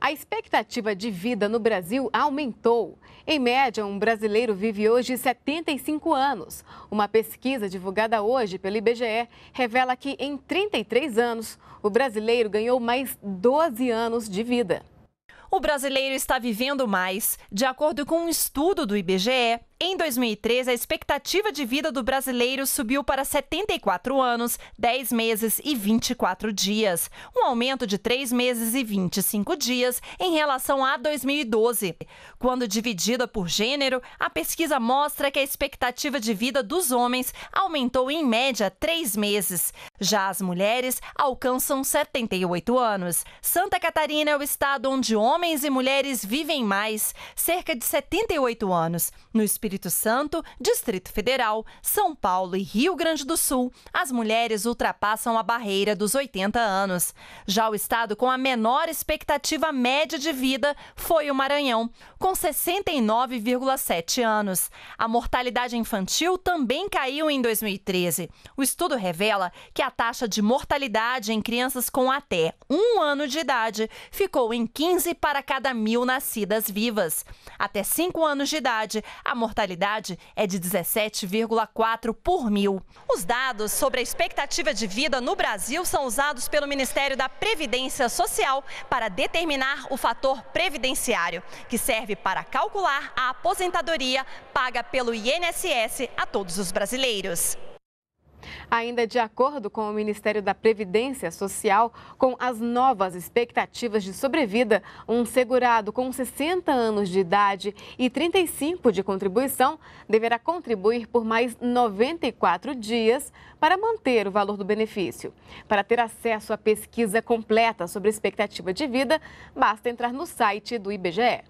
A expectativa de vida no Brasil aumentou. Em média, um brasileiro vive hoje 75 anos. Uma pesquisa divulgada hoje pelo IBGE revela que, em 33 anos, o brasileiro ganhou mais 12 anos de vida. O brasileiro está vivendo mais. De acordo com um estudo do IBGE, em 2013, a expectativa de vida do brasileiro subiu para 74 anos, 10 meses e 24 dias, um aumento de 3 meses e 25 dias em relação a 2012. Quando dividida por gênero, a pesquisa mostra que a expectativa de vida dos homens aumentou em média 3 meses. Já as mulheres alcançam 78 anos. Santa Catarina é o estado onde homens e mulheres vivem mais, cerca de 78 anos. No Espírito Espírito Santo, Distrito Federal, São Paulo e Rio Grande do Sul, as mulheres ultrapassam a barreira dos 80 anos. Já o estado com a menor expectativa média de vida foi o Maranhão, com 69,7 anos. A mortalidade infantil também caiu em 2013. O estudo revela que a taxa de mortalidade em crianças com até um ano de idade ficou em 15 para cada mil nascidas vivas. Até 5 anos de idade, a mortalidade mortalidade é de 17,4 por mil. Os dados sobre a expectativa de vida no Brasil são usados pelo Ministério da Previdência Social para determinar o fator previdenciário, que serve para calcular a aposentadoria paga pelo INSS a todos os brasileiros. Ainda de acordo com o Ministério da Previdência Social, com as novas expectativas de sobrevida, um segurado com 60 anos de idade e 35 de contribuição deverá contribuir por mais 94 dias para manter o valor do benefício. Para ter acesso à pesquisa completa sobre expectativa de vida, basta entrar no site do IBGE.